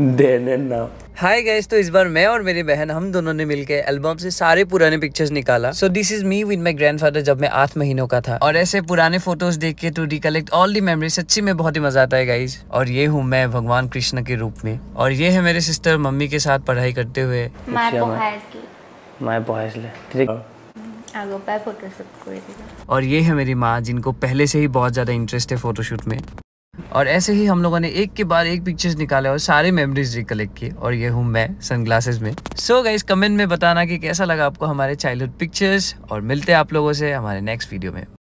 Then and now hi guys तो इस बार मैं और मेरी बहन हम दोनों ने मिलकर एल्बम से सारे पुराने पिक्चर्स निकाला so this is me with my grandfather जब मैं आठ महीनों का था और ऐसे पुराने फोटोज देख के to recollect all the memory सच्ची में बहुत ही मजा आता है गाइस और ये हूँ मैं भगवान कृष्ण के रूप में और ये है मेरे सिस्टर मम्मी के साथ पढ़ाई करते हुए अच्छा, हाँ। और ये है मेरी माँ जिनको पहले से ही बहुत ज्यादा इंटरेस्ट है फोटोशूट में और ऐसे ही हम लोगों ने एक के बाद एक पिक्चर्स निकाले और सारे मेमोरीज रिकलेक्ट किए और ये हूँ मैं सनग्लासेस में सो गाइस कमेंट में बताना कि कैसा लगा आपको हमारे चाइल्डहुड पिक्चर्स और मिलते हैं आप लोगों से हमारे नेक्स्ट वीडियो में